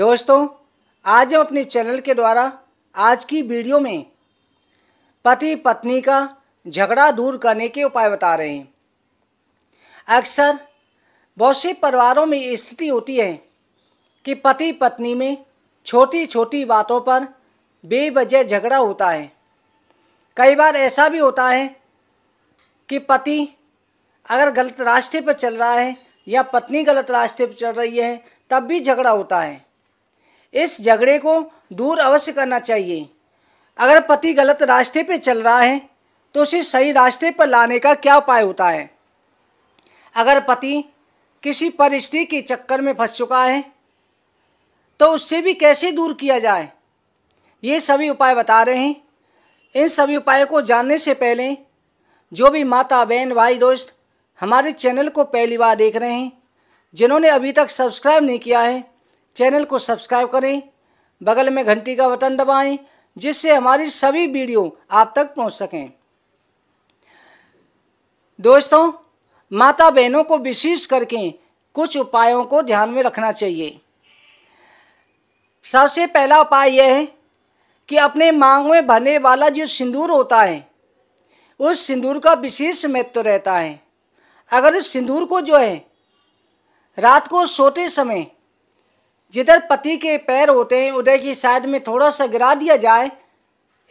दोस्तों आज हम अपने चैनल के द्वारा आज की वीडियो में पति पत्नी का झगड़ा दूर करने के उपाय बता रहे हैं अक्सर बहुत से परिवारों में स्थिति होती है कि पति पत्नी में छोटी छोटी बातों पर बेवजह झगड़ा होता है कई बार ऐसा भी होता है कि पति अगर गलत रास्ते पर चल रहा है या पत्नी गलत रास्ते पर चल रही है तब भी झगड़ा होता है इस झगड़े को दूर अवश्य करना चाहिए अगर पति गलत रास्ते पर चल रहा है तो उसे सही रास्ते पर लाने का क्या उपाय होता है अगर पति किसी परिस्थिति के चक्कर में फंस चुका है तो उससे भी कैसे दूर किया जाए ये सभी उपाय बता रहे हैं इन सभी उपायों को जानने से पहले जो भी माता बहन भाई दोस्त हमारे चैनल को पहली बार देख रहे हैं जिन्होंने अभी तक सब्सक्राइब नहीं किया है चैनल को सब्सक्राइब करें बगल में घंटी का बटन दबाएं जिससे हमारी सभी वीडियो आप तक पहुंच सकें दोस्तों माता बहनों को विशेष करके कुछ उपायों को ध्यान में रखना चाहिए सबसे पहला उपाय यह है कि अपने मांग में भरने वाला जो सिंदूर होता है उस सिंदूर का विशेष महत्व रहता है अगर उस सिंदूर को जो है रात को सोते समय जिधर पति के पैर होते हैं उधर की साइड में थोड़ा सा गिरा दिया जाए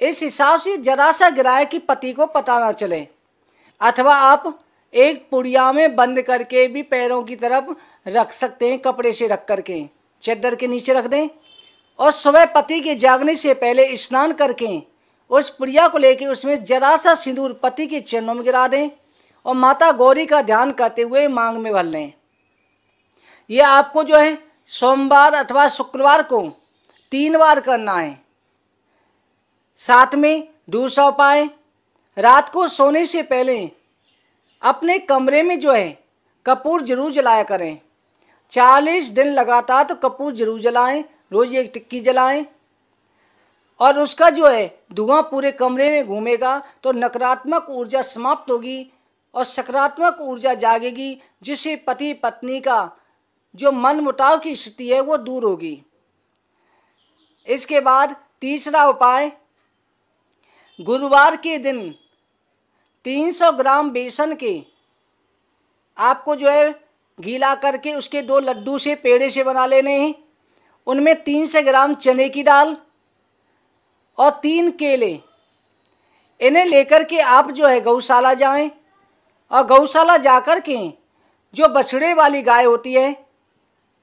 इस हिसाब से जरा सा गिराए कि पति को पता ना चले अथवा आप एक पुड़िया में बंद करके भी पैरों की तरफ रख सकते हैं कपड़े से रख करके चद्दर के नीचे रख दें और सुबह पति के जागने से पहले स्नान करके उस पुड़िया को लेके उसमें जरा सा सिंदूर पति के चरणों में गिरा दें और माता गौरी का ध्यान करते हुए मांग में भर लें यह आपको जो है सोमवार अथवा शुक्रवार को तीन बार करना है साथ में दूसरा उपाय रात को सोने से पहले अपने कमरे में जो है कपूर जरूर जलाया करें चालीस दिन लगातार तो कपूर जरूर जलाएं रोज़ एक टिक्की जलाएं और उसका जो है धुआं पूरे कमरे में घूमेगा तो नकारात्मक ऊर्जा समाप्त होगी और सकारात्मक ऊर्जा जागेगी जिससे पति पत्नी का जो मन मुटाव की स्थिति है वो दूर होगी इसके बाद तीसरा उपाय गुरुवार के दिन 300 ग्राम बेसन के आपको जो है गीला करके उसके दो लड्डू से पेड़े से बना लेने हैं उनमें 300 ग्राम चने की दाल और तीन केले इन्हें लेकर के आप जो है गौशाला जाएं और गौशाला जाकर के जो बछड़े वाली गाय होती है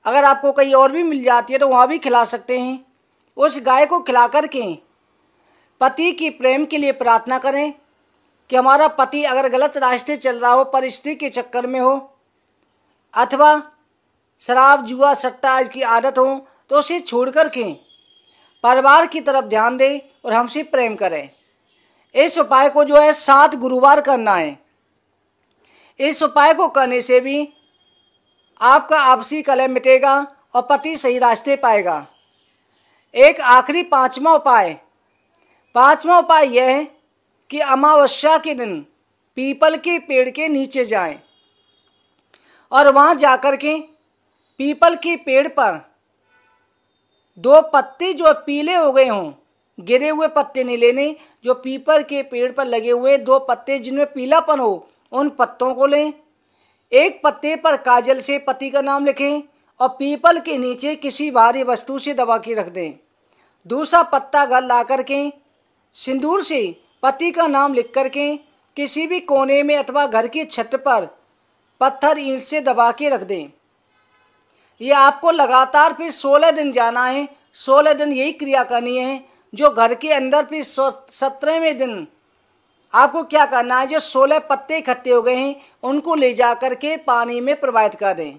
अगर आपको कहीं और भी मिल जाती है तो वहाँ भी खिला सकते हैं उस गाय को खिला कर के पति की प्रेम के लिए प्रार्थना करें कि हमारा पति अगर गलत रास्ते चल रहा हो पर स्त्री के चक्कर में हो अथवा शराब जुआ सट्टा आज की आदत हो तो उसे छोड़ कर के परिवार की तरफ ध्यान दें और हमसे प्रेम करें इस उपाय को जो है सात गुरुवार करना है इस उपाय को करने से भी आपका आपसी कलह मिटेगा और पति सही रास्ते पाएगा एक आखिरी पांचवा उपाय पांचवा उपाय यह है कि अमावस्या के दिन पीपल के पेड़ के नीचे जाएं और वहाँ जाकर के पीपल के पेड़ पर दो पत्ते जो पीले हो गए हों गिरे हुए पत्ते नहीं लेने जो पीपल के पेड़ पर लगे हुए दो पत्ते जिनमें पीलापन हो उन पत्तों को लें एक पत्ते पर काजल से पति का नाम लिखें और पीपल के नीचे किसी भारी वस्तु से दबा के रख दें दूसरा पत्ता घर ला कर के सिंदूर से पति का नाम लिख कर के किसी भी कोने में अथवा घर की छत पर पत्थर ईंट से दबा के रख दें यह आपको लगातार फिर सोलह दिन जाना है सोलह दिन यही क्रिया करनी है जो घर के अंदर फिर सत्रहवें दिन आपको क्या करना है जो सोलह पत्ते इकट्ठे हो गए हैं उनको ले जा कर के पानी में प्रोवाइड कर दें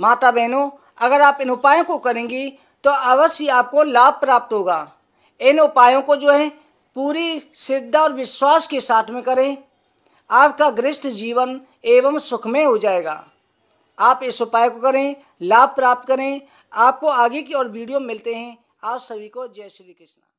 माता बहनों अगर आप इन उपायों को करेंगी तो अवश्य आपको लाभ प्राप्त होगा इन उपायों को जो है पूरी श्रद्धा और विश्वास के साथ में करें आपका गृहस्थ जीवन एवं सुखमय हो जाएगा आप इस उपाय को करें लाभ प्राप्त करें आपको आगे की और वीडियो मिलते हैं आप सभी को जय श्री कृष्ण